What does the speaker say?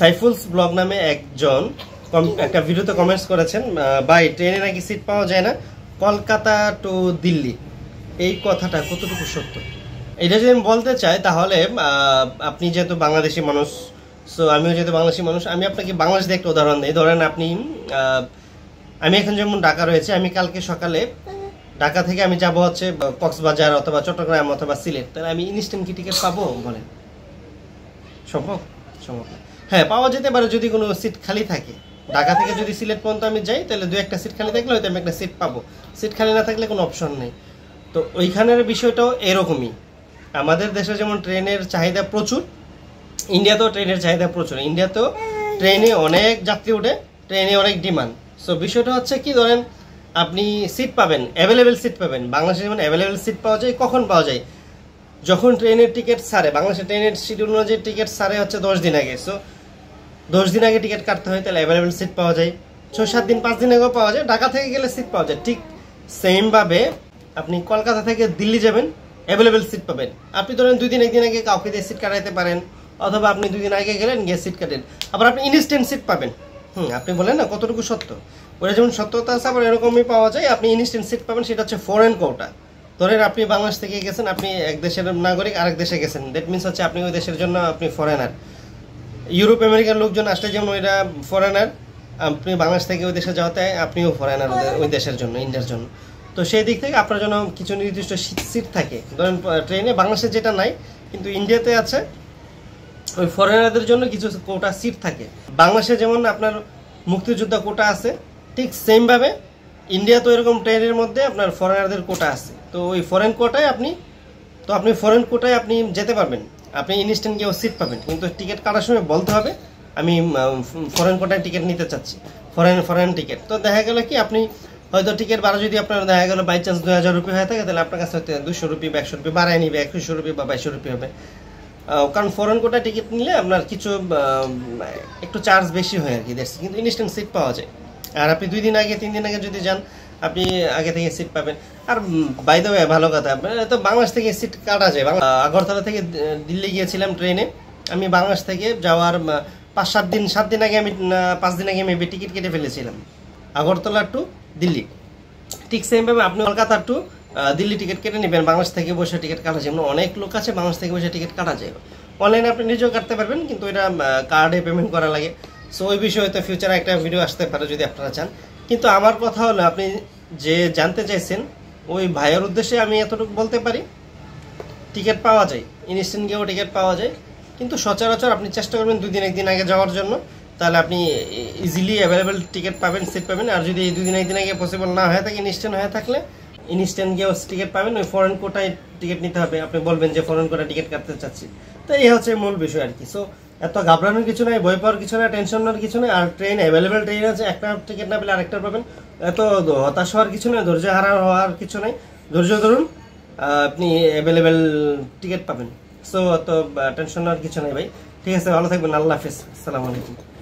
সাইফুলস blog নামে একজন একটা ভিডিওতে কমেন্টস করেছেন বাই ট্রেনে নাকি সিট পাওয়া যায় না কলকাতা টু দিল্লি এই কথাটা কতটুকু সত্য এটা যদি আমি বলতে চাই তাহলে আপনি যেহেতু বাংলাদেশি মানুষ সো আমিও যেহেতু বাংলাদেশি মানুষ আমি আপনাকে বাংলাদেশ দিয়ে একটা উদাহরণ দিই ধরেন আপনি আমি এখন যেমন ঢাকা রয়েছে আমি কালকে সকালে ঢাকা থেকে আমি যাব হচ্ছে কক্সবাজার অথবা চট্টগ্রাম অথবা সিলেট তাহলে আমি ইনস্ট্যান্ট কি টিকিট পাবো বলেন সম্ভব সম্ভব না হ্যাঁ পাওয়া যেতে পারে যদি কোনো সিট খালি থাকে ঢাকা থেকে যদি সিলেট পর্যন্ত আমি যাই তাহলে দু একটা সিট খালি থাকলে হয়তো আমি একটা সিট পাবো সিট খালি না থাকলে কোনো অপশন নেই তো ওইখানের বিষয়টাও এরকমই আমাদের দেশে যেমন ট্রেনের চাহিদা প্রচুর ইন্ডিয়াতেও ট্রেনের চাহিদা প্রচুর ইন্ডিয়াতেও ট্রেনে অনেক যাত্রী ওঠে ট্রেনে অনেক ডিমান্ড সো বিষয়টা হচ্ছে কি ধরেন আপনি সিট পাবেন অ্যাভেলেবেল সিট পাবেন বাংলাদেশে যেমন অ্যাভেলেবেল সিট পাওয়া যায় কখন পাওয়া যায় যখন ট্রেনের টিকিট ছাড়ে বাংলাদেশের ট্রেনের সিট অনুযায়ী টিকিট ছাড়ে হচ্ছে দশ দিন আগে সো দশ দিন আগে টিকিট কাটতে হয় তাহলে অ্যাভেলেবেল সিট পাওয়া যায় ছয় সাত দিন পাঁচ দিন আগেও পাওয়া যায় ঢাকা থেকে গেলে সিট পাওয়া যায় ঠিক সেমভাবে আপনি কলকাতা থেকে দিল্লি যাবেন অ্যাভেলেবেল সিট পাবেন আপনি ধরেন দুই দিন একদিন আগে কাউকে দিয়ে সিট কাটাইতে পারেন অথবা আপনি দুই দিন আগে গেলেন গিয়ে সিট কাটেন আবার আপনি ইনস্ট্যান্ট সিট পাবেন হুম আপনি বলেন না কতটুকু সত্য ওটা যেমন সত্যতা আছে আবার এরকমই পাওয়া যায় আপনি ইনস্ট্যান্ট সিট পাবেন সেটা হচ্ছে ফরেন কোটা ধরেন আপনি বাংলাদেশ থেকে গেছেন আপনি এক দেশের নাগরিক আরেক দেশে গেছেন দ্যাট মিনস হচ্ছে আপনি ওই দেশের জন্য আপনি ফরেনার ইউরোপ আমেরিকার লোকজন আসলে যেমন ওইটা ফরেনার আপনি বাংলাদেশ থেকে ওই দেশে যাওয়াতে আপনিও ফরেনার ওই দেশের জন্য ইন্ডিয়ার জন্য তো সেই দিক থেকে আপনার জন্য কিছু নির্দিষ্ট সিট থাকে ধরেন ট্রেনে বাংলাদেশে যেটা নাই কিন্তু ইন্ডিয়াতে আছে ওই ফরেনারদের জন্য কিছু কোটা সিট থাকে বাংলাদেশে যেমন আপনার মুক্তিযোদ্ধা কোটা আছে ঠিক সেমভাবে ইন্ডিয়া তো এরকম ট্রেনের মধ্যে আপনার ফরেনারদের কোটা আছে তো ওই ফরেন কোটায় আপনি তো আপনি ফরেন কোটায় আপনি যেতে পারবেন আপনি ইনস্ট্যান্ট গিয়েও সিট পাবেন কিন্তু টিকিট কাটার সময় বলতে হবে আমি ফরেন কোটায় টিকিট নিতে চাচ্ছি ফরেন ফরেন টিকিট তো দেখা গেলো কি আপনি হয়তো টিকিট বাড়া যদি আপনার দেখা গেলো বাই চান্স দু হাজার রুপি হয়ে থাকে তাহলে আপনার কাছে দুশো রুপি বা একশো রুপি বাড়ায় নিবে একশো রুপি বা বাইশশো রুপি হবে কারণ ফরেন কোটা টিকিট নিলে আপনার কিছু একটু চার্জ বেশি হয় আর কি দেখছি কিন্তু ইনস্ট্যান্ট সিট পাওয়া যায় আর আপনি দুই দিন আগে তিন দিন আগে যদি যান আপনি আগে থেকে সিট পাবেন আর বাই দ্য ভাই ভালো কথা তো বাংলাদেশ থেকে সিট কাটা যায় আগরতলা থেকে দিল্লি গিয়েছিলাম ট্রেনে আমি বাংলাদেশ থেকে যাওয়ার পাঁচ সাত দিন সাত দিন আগে আমি পাঁচ দিন আগে আমি টিকিট কেটে ফেলেছিলাম আগরতলা টু দিল্লি ঠিক সেমভাবে আপনি কলকাতা টু দিল্লি টিকিট কেটে নেবেন বাংলাদেশ থেকে বসে টিকিট কাটা যায় মানে অনেক লোক আছে বাংলাদেশ থেকে বসে টিকিট কাটা যায় অনলাইনে আপনি নিজেও কাটতে পারবেন কিন্তু এটা কার্ডে পেমেন্ট করা লাগে সো ওই বিষয়ে তো ফিউচারে একটা ভিডিও আসতে পারে যদি আপনারা চান কিন্তু আমার কথা হলো আপনি যে জানতে চাইছেন ওই ভাইয়ের উদ্দেশ্যে আমি এতটুকু বলতে পারি টিকিট পাওয়া যায় ইনস্ট্যান্ট গিয়েও টিকিট পাওয়া যায় কিন্তু সচরাচর আপনি চেষ্টা করবেন দুদিন একদিন আগে যাওয়ার জন্য তাহলে আপনি ইজিলি অ্যাভেলেবেল টিকিট পাবেন সিট পাবেন আর যদি দুদিন একদিন আগে পসিবল না হয়ে থাকে ইনস্ট্যান্ট হয়ে থাকলে ইনস্ট্যান্ট গিয়েও টিকিট পাবেন ওই ফরেন কোটায় টিকিট নিতে হবে আপনি বলবেন যে ফরেন কোটায় টিকিট কাটতে চাচ্ছি তো এই হচ্ছে মূল বিষয় আর কি সো এত ঘাবড়ানোর কিছু নাই ভয় পাওয়ার কিছু নাই টেনশন নেওয়ার কিছু নেই আর ট্রেন অ্যাভেলেবেল ট্রেন আছে একটা টিকিট না পেলে আরেকটা পাবেন এত হতাশ হওয়ার কিছু নেই ধৈর্য হারা হওয়ার কিছু নেই ধৈর্য ধরুন আপনি অ্যাভেলেবেল টিকিট পাবেন সো অত টেনশন নেওয়ার কিছু নেই ভাই ঠিক আছে ভালো থাকবেন আল্লাহ হাফিজ আসসালামু আলাইকুম